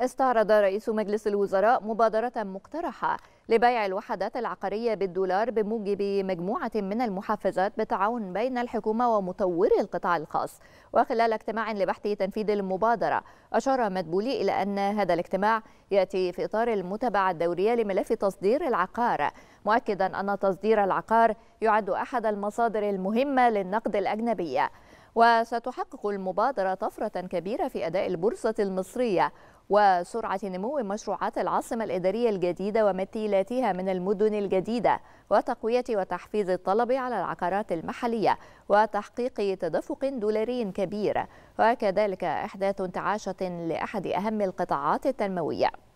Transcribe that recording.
استعرض رئيس مجلس الوزراء مبادرة مقترحة لبيع الوحدات العقارية بالدولار بموجب مجموعة من المحفزات بتعاون بين الحكومة ومطوري القطاع الخاص وخلال اجتماع لبحث تنفيذ المبادرة أشار مدبولي إلى أن هذا الاجتماع يأتي في إطار المتابعة الدورية لملف تصدير العقار مؤكدا أن تصدير العقار يعد أحد المصادر المهمة للنقد الأجنبية وستحقق المبادرة طفرة كبيرة في أداء البورصة المصرية وسرعة نمو مشروعات العاصمة الإدارية الجديدة ومثيلاتها من المدن الجديدة وتقوية وتحفيز الطلب على العقارات المحلية وتحقيق تدفق دولاري كبير وكذلك إحداث انتعاشة لأحد أهم القطاعات التنموية